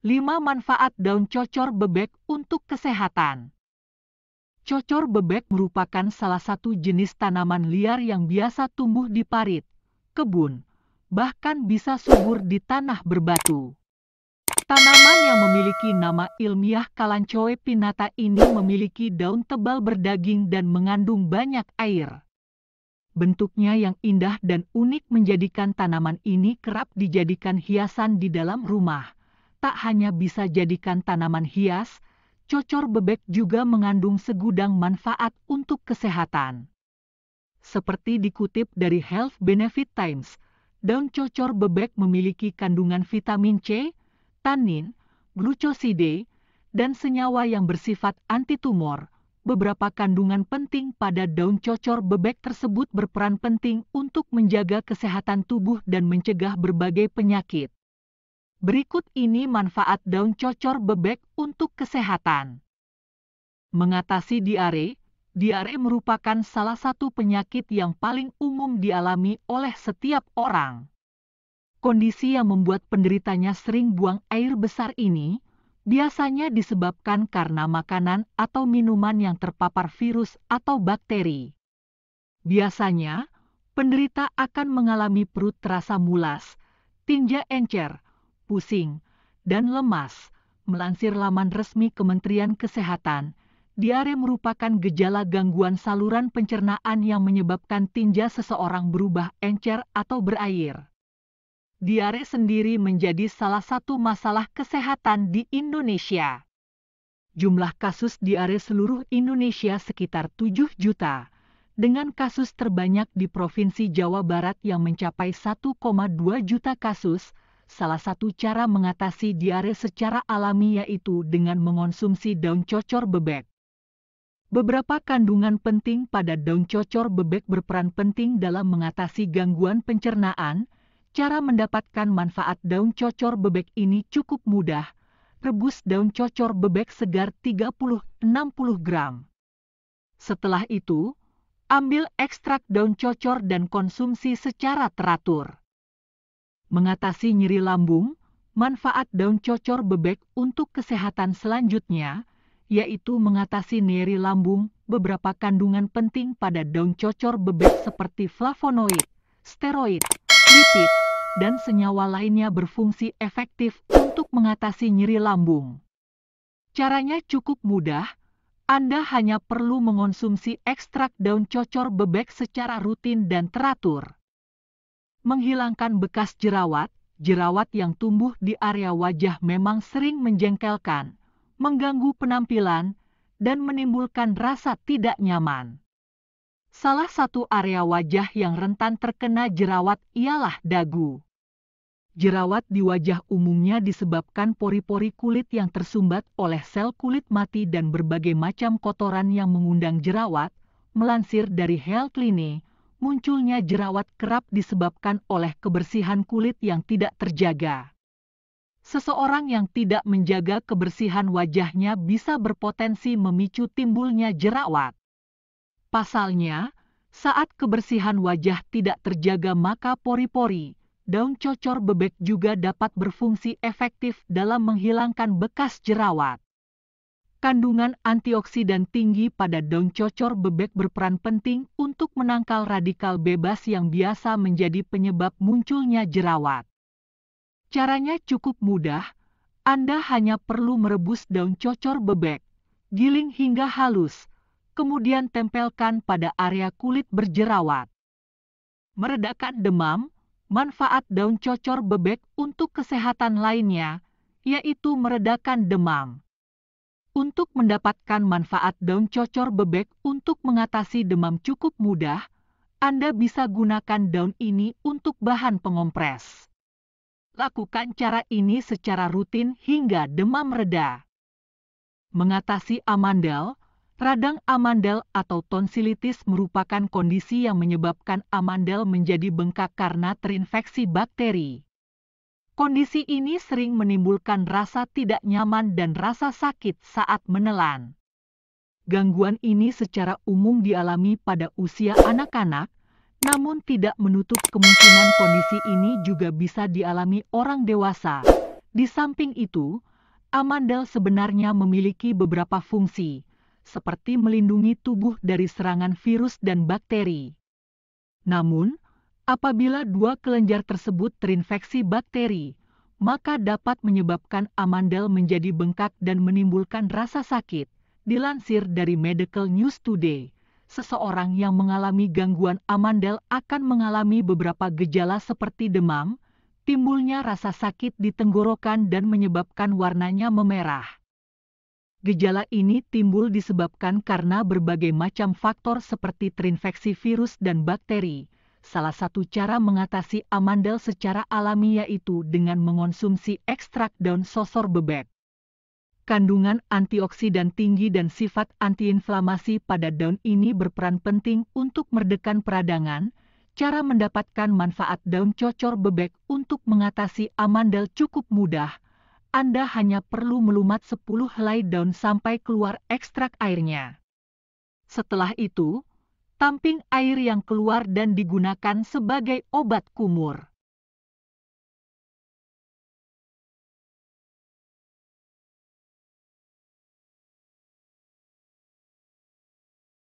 5 manfaat daun cocor bebek untuk kesehatan. Cocor bebek merupakan salah satu jenis tanaman liar yang biasa tumbuh di parit, kebun, bahkan bisa subur di tanah berbatu. Tanaman yang memiliki nama ilmiah Kalanchoe pinata ini memiliki daun tebal berdaging dan mengandung banyak air. Bentuknya yang indah dan unik menjadikan tanaman ini kerap dijadikan hiasan di dalam rumah tak hanya bisa jadikan tanaman hias, cocor bebek juga mengandung segudang manfaat untuk kesehatan. Seperti dikutip dari Health Benefit Times, daun cocor bebek memiliki kandungan vitamin C, tanin, glucoside, dan senyawa yang bersifat antitumor, beberapa kandungan penting pada daun cocor bebek tersebut berperan penting untuk menjaga kesehatan tubuh dan mencegah berbagai penyakit. Berikut ini manfaat daun cocor bebek untuk kesehatan. Mengatasi diare, diare merupakan salah satu penyakit yang paling umum dialami oleh setiap orang. Kondisi yang membuat penderitanya sering buang air besar ini biasanya disebabkan karena makanan atau minuman yang terpapar virus atau bakteri. Biasanya, penderita akan mengalami perut terasa mulas, tinja encer, pusing, dan lemas. Melansir laman resmi Kementerian Kesehatan, diare merupakan gejala gangguan saluran pencernaan yang menyebabkan tinja seseorang berubah encer atau berair. Diare sendiri menjadi salah satu masalah kesehatan di Indonesia. Jumlah kasus diare seluruh Indonesia sekitar 7 juta, dengan kasus terbanyak di Provinsi Jawa Barat yang mencapai 1,2 juta kasus, salah satu cara mengatasi diare secara alami yaitu dengan mengonsumsi daun cocor bebek. Beberapa kandungan penting pada daun cocor bebek berperan penting dalam mengatasi gangguan pencernaan. Cara mendapatkan manfaat daun cocor bebek ini cukup mudah. Rebus daun cocor bebek segar 30-60 gram. Setelah itu, ambil ekstrak daun cocor dan konsumsi secara teratur mengatasi nyeri lambung, manfaat daun cocor bebek untuk kesehatan selanjutnya, yaitu mengatasi nyeri lambung, beberapa kandungan penting pada daun cocor bebek seperti flavonoid, steroid, lipid, dan senyawa lainnya berfungsi efektif untuk mengatasi nyeri lambung. Caranya cukup mudah, Anda hanya perlu mengonsumsi ekstrak daun cocor bebek secara rutin dan teratur. Menghilangkan bekas jerawat, jerawat yang tumbuh di area wajah memang sering menjengkelkan, mengganggu penampilan, dan menimbulkan rasa tidak nyaman. Salah satu area wajah yang rentan terkena jerawat ialah dagu. Jerawat di wajah umumnya disebabkan pori-pori kulit yang tersumbat oleh sel kulit mati dan berbagai macam kotoran yang mengundang jerawat, melansir dari Health Clinic, munculnya jerawat kerap disebabkan oleh kebersihan kulit yang tidak terjaga. Seseorang yang tidak menjaga kebersihan wajahnya bisa berpotensi memicu timbulnya jerawat. Pasalnya, saat kebersihan wajah tidak terjaga maka pori-pori, daun cocor bebek juga dapat berfungsi efektif dalam menghilangkan bekas jerawat kandungan antioksidan tinggi pada daun cocor bebek berperan penting untuk menangkal radikal bebas yang biasa menjadi penyebab munculnya jerawat. Caranya cukup mudah, Anda hanya perlu merebus daun cocor bebek, giling hingga halus, kemudian tempelkan pada area kulit berjerawat. Meredakan demam, manfaat daun cocor bebek untuk kesehatan lainnya, yaitu meredakan demam untuk mendapatkan manfaat daun cocor bebek untuk mengatasi demam cukup mudah, Anda bisa gunakan daun ini untuk bahan pengompres. Lakukan cara ini secara rutin hingga demam reda. Mengatasi amandel, radang amandel atau tonsilitis merupakan kondisi yang menyebabkan amandel menjadi bengkak karena terinfeksi bakteri. Kondisi ini sering menimbulkan rasa tidak nyaman dan rasa sakit saat menelan. Gangguan ini secara umum dialami pada usia anak-anak, namun tidak menutup kemungkinan kondisi ini juga bisa dialami orang dewasa. Di samping itu, amandel sebenarnya memiliki beberapa fungsi, seperti melindungi tubuh dari serangan virus dan bakteri. Namun, Apabila dua kelenjar tersebut terinfeksi bakteri, maka dapat menyebabkan amandel menjadi bengkak dan menimbulkan rasa sakit. Dilansir dari Medical News Today, seseorang yang mengalami gangguan amandel akan mengalami beberapa gejala seperti demam, timbulnya rasa sakit di tenggorokan dan menyebabkan warnanya memerah. Gejala ini timbul disebabkan karena berbagai macam faktor seperti terinfeksi virus dan bakteri, salah satu cara mengatasi amandel secara alami yaitu dengan mengonsumsi ekstrak daun sosor bebek. Kandungan antioksidan tinggi dan sifat antiinflamasi pada daun ini berperan penting untuk meredakan peradangan. Cara mendapatkan manfaat daun cocor bebek untuk mengatasi amandel cukup mudah. Anda hanya perlu melumat 10 helai daun sampai keluar ekstrak airnya. Setelah itu, tamping air yang keluar dan digunakan sebagai obat kumur.